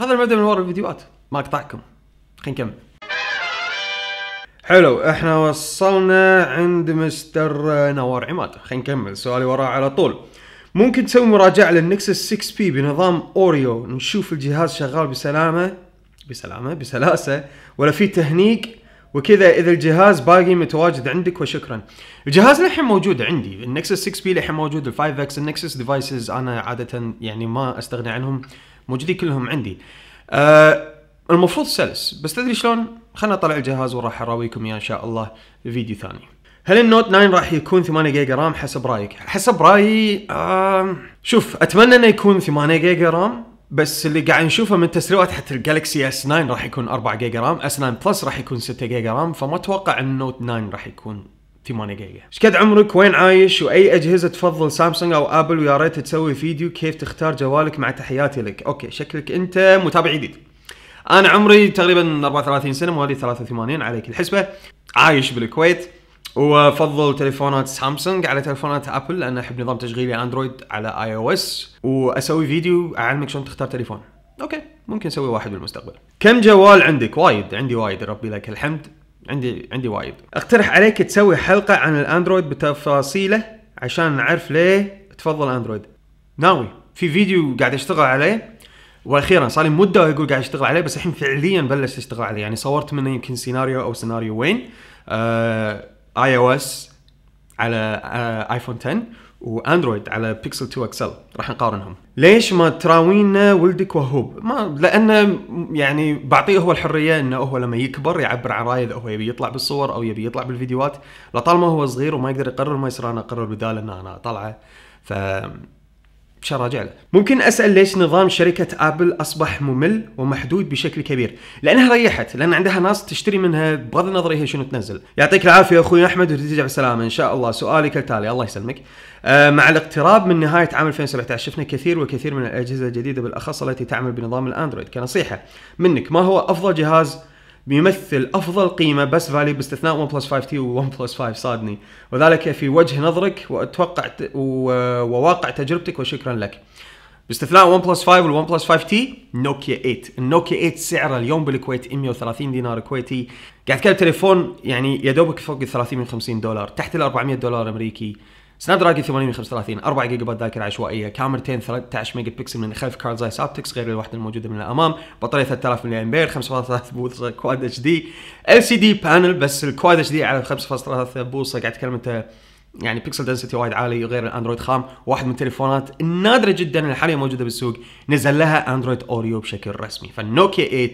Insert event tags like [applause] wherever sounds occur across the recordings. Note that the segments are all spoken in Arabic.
هذا المبدا من وراء الفيديوهات ما اقطعكم خلينا نكمل حلو احنا وصلنا عند مستر نوار عماد خلينا نكمل سؤالي وراه على طول ممكن تسوي مراجعة للنكسس 6 بي بنظام اوريو نشوف الجهاز شغال بسلامة بسلامة بسلاسة ولا في تهنيك وكذا اذا الجهاز باقي متواجد عندك وشكرا. الجهاز للحين موجود عندي، النكسس 6 بي للحين موجود، ال5 اكس النكسس ديفايسز انا عادة يعني ما استغني عنهم موجودين كلهم عندي أه المفروض سلس بس تدري شلون خلنا اطلع الجهاز وراح اراويكم اياه ان شاء الله في فيديو ثاني هل النوت 9 راح يكون 8 جيجا رام حسب رايك حسب رايي آه شوف اتمنى انه يكون 8 جيجا رام بس اللي قاعد نشوفه من تسريبات حتى الجالكسي اس 9 راح يكون 4 جيجا رام اس 9 بلس راح يكون 6 جيجا رام فما اتوقع النوت 9 راح يكون 8 جيجا ايش قد عمرك وين عايش واي اجهزه تفضل سامسونج او ابل ويا ريت تسوي فيديو كيف تختار جوالك مع تحياتي لك اوكي شكلك انت متابع جديد انا عمري تقريبا 34 سنه مواليد 83 عليك الحسبه عايش بالكويت وافضل تليفونات سامسونج على تليفونات ابل لان احب نظام تشغيلي اندرويد على اي او اس واسوي فيديو اعلمك شلون تختار تليفون اوكي ممكن اسوي واحد بالمستقبل كم جوال عندك وايد عندي وايد ربي لك الحمد عندي عندي وايد اقترح عليك تسوي حلقه عن الاندرويد بتفاصيله عشان نعرف ليه تفضل اندرويد ناوي في فيديو قاعد اشتغل عليه واخيرا صار لي مده يقول قاعد اشتغل عليه بس الحين فعليا بلشت اشتغل عليه يعني صورت منه يمكن سيناريو او سيناريوين آه، اي او اس على آه، ايفون 10 واندرويد على بيكسل 2 اكسل راح نقارنهم ليش ما تراوينا ولدك وهوب ما لان يعني بعطيه هو الحريه انه هو لما يكبر يعبر عن رايه اذا هو يبي يطلع بالصور او يبي يطلع بالفيديوهات لطالما هو صغير وما يقدر يقرر ما يصير انا اقرر بداله ان انا طالعه ف عشان راجع له ممكن اسال ليش نظام شركه ابل اصبح ممل ومحدود بشكل كبير لانها ريحت لان عندها ناس تشتري منها بغض النظر هي شنو تنزل يعطيك العافيه اخوي احمد وترجع بسلامه ان شاء الله سؤالك التالي الله يسلمك آه، مع الاقتراب من نهايه عام 2017 شفنا كثير وكثير من الاجهزه الجديده بالاخص التي تعمل بنظام الاندرويد كنصيحه منك ما هو افضل جهاز بيمثل افضل قيمه بس فاليو باستثناء ون بلس 5 تي وون بلس 5 صادني وذلك في وجه نظرك واتوقع وواقع تجربتك وشكرا لك. باستثناء ون بلس 5 والون بلس 5 تي نوكيا 8 النوكيا 8 سعره اليوم بالكويت 130 دينار كويتي قاعد تكلم تليفون يعني يا دوبك فوق ال 30 من 50 دولار تحت ال 400 دولار امريكي سناب دراجون 835 4 جيجا بايت ذاكره عشوائيه كاميرتين 13 ميجا بكسل من خلف كارد زايس سابتكس غير الوحده الموجوده من الامام بطاريه 3000 ملي امبير 5.3 بوصه كواد اتش دي ال سي دي بانل بس الكواد اتش دي على 5.3 بوصه قاعد اتكلم انت يعني بيكسل دنسيتي وايد عالي غير الاندرويد خام واحد من التليفونات النادره جدا اللي حاليا موجوده بالسوق نزل لها اندرويد اوريو بشكل رسمي فالنوكيا 8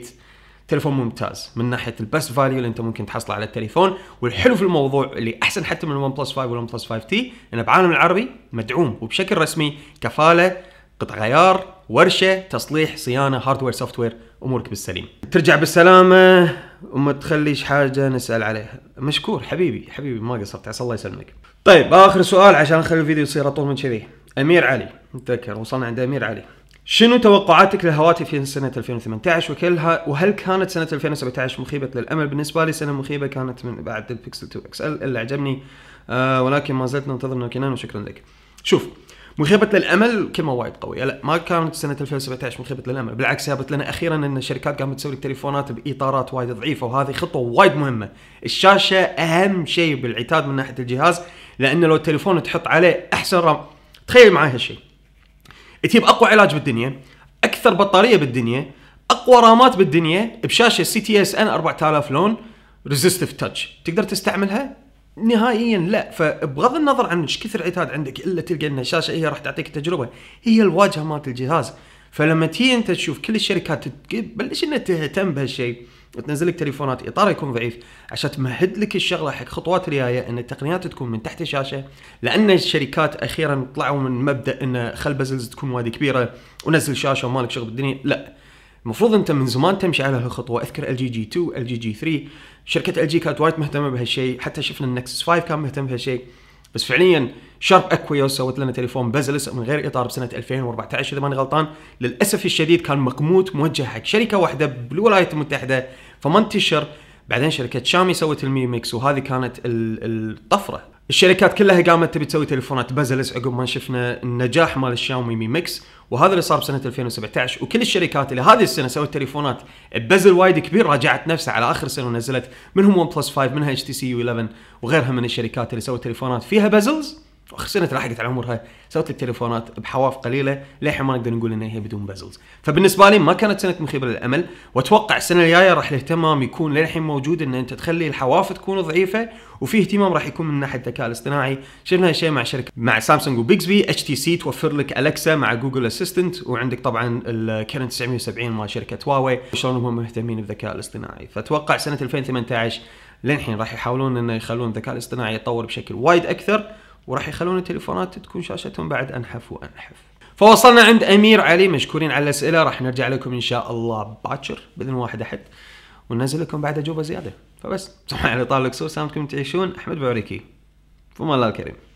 تليفون ممتاز من ناحيه البست فاليو اللي انت ممكن تحصله على التليفون والحلو في الموضوع اللي احسن حتى من الون بلس 5 والون بلس 5 تي انه بعالم العربي مدعوم وبشكل رسمي كفاله قطع غيار ورشه تصليح صيانه هاردوير سوفت وير امورك بالسليم ترجع بالسلامه وما تخليش حاجه نسال عليها مشكور حبيبي حبيبي ما قصرت عسى الله يسلمك طيب اخر سؤال عشان نخلي الفيديو يصير اطول من كذي امير علي نتذكر وصلنا عند امير علي شنو توقعاتك للهواتف في سنة 2018 وكلها وهل كانت سنة 2017 مخيبة للأمل بالنسبة لي سنة مخيبة كانت من بعد البيكسل 2 اكس ال اللي عجبني آه ولكن ما زلت ننتظر نوكينان وشكرا لك. شوف مخيبة للامل كلمة وايد قوية، لا ما كانت سنة 2017 مخيبة للامل، بالعكس جابت لنا اخيرا ان الشركات قامت تسوي لك تليفونات باطارات وايد ضعيفة وهذه خطوة وايد مهمة. الشاشة اهم شيء بالعتاد من ناحية الجهاز لانه لو التليفون تحط عليه احسن رام، تخيل معي هالشيء. تجيب اقوى علاج بالدنيا اكثر بطاريه بالدنيا اقوى رامات بالدنيا بشاشه سي تي اس ان 4000 لون ريزيستيف تاتش تقدر تستعملها نهائيا لا فبغض النظر عن ايش كثر عتاد عندك الا تلقى ان الشاشه هي راح تعطيك تجربه هي الواجهه مالت الجهاز فلما تي انت تشوف كل الشركات تبلش انها تهتم بهالشيء وتنزل لك تليفونات اطار يكون ضعيف عشان تمهد لك الشغله حق خطوات الجايه ان التقنيات تكون من تحت الشاشه لان الشركات اخيرا طلعوا من مبدا ان خل بزلز تكون وادي كبيره ونزل شاشه ومالك شغل بالدنيا لا المفروض انت من زمان تمشي على هالخطوه اذكر ال جي جي 2 ال جي جي 3 شركه ال جي كانت وايد مهتمه بهالشيء حتى شفنا النكسس 5 كان مهتم بهالشيء بس فعليا شارب اكويوس سوت لنا تليفون بزلس من غير اطار بسنه 2014 اذا ماني غلطان للاسف الشديد كان مقموت موجه حق شركه واحده بالولايات المتحده فما انتشر بعدين شركه شامي سوت الميمكس وهذه كانت الطفره الشركات كلها قامت تبي تسوي تليفونات بازلس عقب ما شفنا النجاح مال الشاومي مي ميكس وهذا اللي صار بسنه 2017 وكل الشركات اللي هذه السنه سوت تليفونات بزل وايد كبير راجعت نفسها على اخر سنه ونزلت منهم ون بلس 5 منها اتش تي سي يو 11 وغيرها من الشركات اللي سوت تليفونات فيها بازلز خصيصا راحقت على العمر هاي سوت التليفونات بحواف قليله للحين ما نقدر نقول ان هي بدون بازلز فبالنسبه لي ما كانت سنه مخيبه للامل واتوقع السنه الجايه راح الاهتمام يكون للحين موجود ان انت تخلي الحواف تكون ضعيفه وفي اهتمام راح يكون من ناحيه الذكاء الاصطناعي شفنا هالشيء مع شركه مع سامسونج وبيكسبي اتش تي سي توفر لك الكسا مع جوجل اسيستنت وعندك طبعا الكرن 970 مال شركه هواوي شلون هم مهتمين بالذكاء الاصطناعي فاتوقع سنه 2018 للحين راح يحاولون انه يخلون الذكاء الاصطناعي يتطور بشكل وايد اكثر وراح يخلون التليفونات تكون شاشتهم بعد انحف وانحف فوصلنا عند امير علي مشكورين على الاسئله راح نرجع لكم ان شاء الله باكر باذن واحد احد وننزل لكم بعد اجوبه زياده فبس سبحان [laughs] على طال سو سلامتكم تعيشون احمد بوريكي فما الله الكريم